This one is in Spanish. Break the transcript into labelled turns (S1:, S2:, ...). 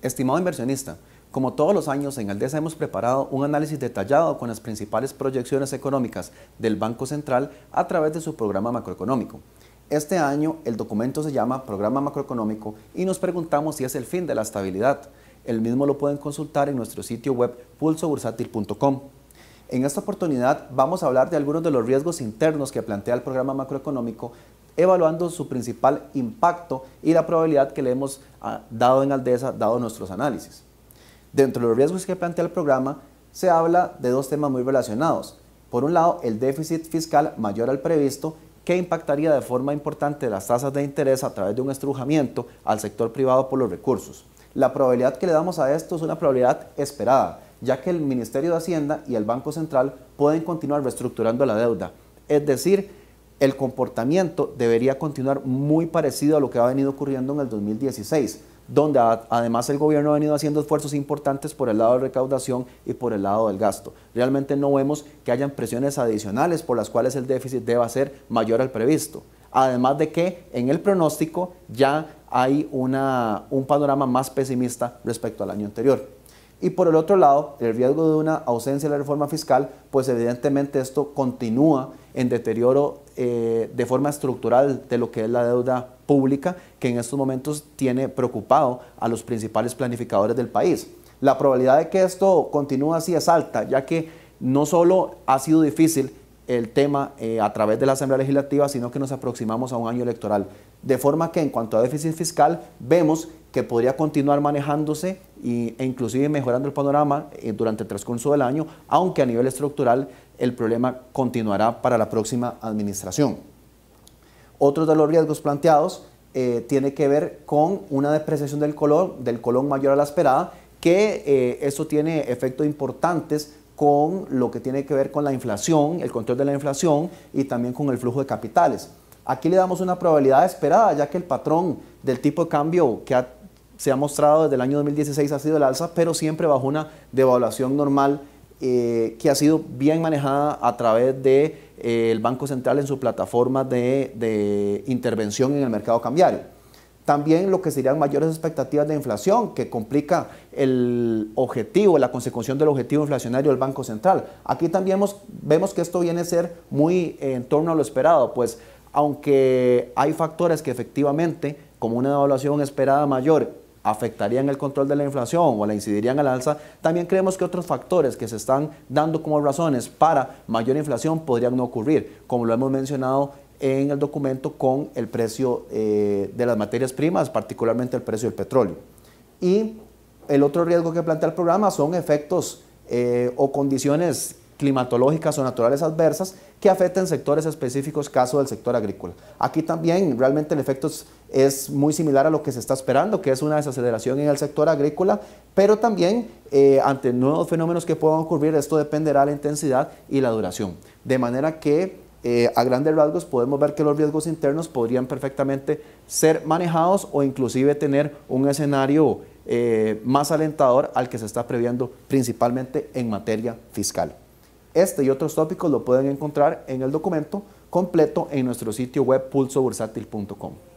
S1: Estimado inversionista, como todos los años en Aldesa hemos preparado un análisis detallado con las principales proyecciones económicas del Banco Central a través de su programa macroeconómico. Este año el documento se llama Programa Macroeconómico y nos preguntamos si es el fin de la estabilidad. El mismo lo pueden consultar en nuestro sitio web pulsobursátil.com. En esta oportunidad vamos a hablar de algunos de los riesgos internos que plantea el programa macroeconómico evaluando su principal impacto y la probabilidad que le hemos ah, dado en Aldesa, dado nuestros análisis. Dentro de los riesgos que plantea el programa, se habla de dos temas muy relacionados. Por un lado, el déficit fiscal mayor al previsto, que impactaría de forma importante las tasas de interés a través de un estrujamiento al sector privado por los recursos. La probabilidad que le damos a esto es una probabilidad esperada, ya que el Ministerio de Hacienda y el Banco Central pueden continuar reestructurando la deuda. Es decir, el comportamiento debería continuar muy parecido a lo que ha venido ocurriendo en el 2016, donde además el gobierno ha venido haciendo esfuerzos importantes por el lado de recaudación y por el lado del gasto. Realmente no vemos que hayan presiones adicionales por las cuales el déficit deba ser mayor al previsto. Además de que en el pronóstico ya hay una, un panorama más pesimista respecto al año anterior. Y por el otro lado, el riesgo de una ausencia de la reforma fiscal, pues evidentemente esto continúa en deterioro eh, de forma estructural de lo que es la deuda pública que en estos momentos tiene preocupado a los principales planificadores del país. La probabilidad de que esto continúe así es alta, ya que no solo ha sido difícil el tema eh, a través de la Asamblea Legislativa, sino que nos aproximamos a un año electoral. De forma que en cuanto a déficit fiscal, vemos que podría continuar manejándose e inclusive mejorando el panorama eh, durante el transcurso del año, aunque a nivel estructural el problema continuará para la próxima administración. Otro de los riesgos planteados eh, tiene que ver con una depreciación del color del mayor a la esperada, que eh, eso tiene efectos importantes con lo que tiene que ver con la inflación, el control de la inflación y también con el flujo de capitales. Aquí le damos una probabilidad esperada, ya que el patrón del tipo de cambio que ha se ha mostrado desde el año 2016 ha sido el alza, pero siempre bajo una devaluación normal eh, que ha sido bien manejada a través del de, eh, el Banco Central en su plataforma de, intervención en el mercado cambiario. También lo que serían mayores expectativas de inflación, que complica el objetivo, la consecución del objetivo inflacionario del Banco Central. Aquí también vemos que esto viene a ser muy en torno a lo esperado, pues aunque hay factores que efectivamente, como una devaluación esperada mayor afectarían el control de la inflación o la incidirían al alza, también creemos que otros factores que se están dando como razones para mayor inflación podrían no ocurrir, como lo hemos mencionado en el documento con el precio eh, de las materias primas, particularmente el precio del petróleo. Y el otro riesgo que plantea el programa son efectos eh, o condiciones climatológicas o naturales adversas que afecten sectores específicos, caso del sector agrícola. Aquí también realmente el efecto es muy similar a lo que se está esperando, que es una desaceleración en el sector agrícola, pero también eh, ante nuevos fenómenos que puedan ocurrir, esto dependerá de la intensidad y la duración. De manera que eh, a grandes rasgos podemos ver que los riesgos internos podrían perfectamente ser manejados o inclusive tener un escenario eh, más alentador al que se está previendo principalmente en materia fiscal. Este y otros tópicos lo pueden encontrar en el documento completo en nuestro sitio web pulsobursátil.com.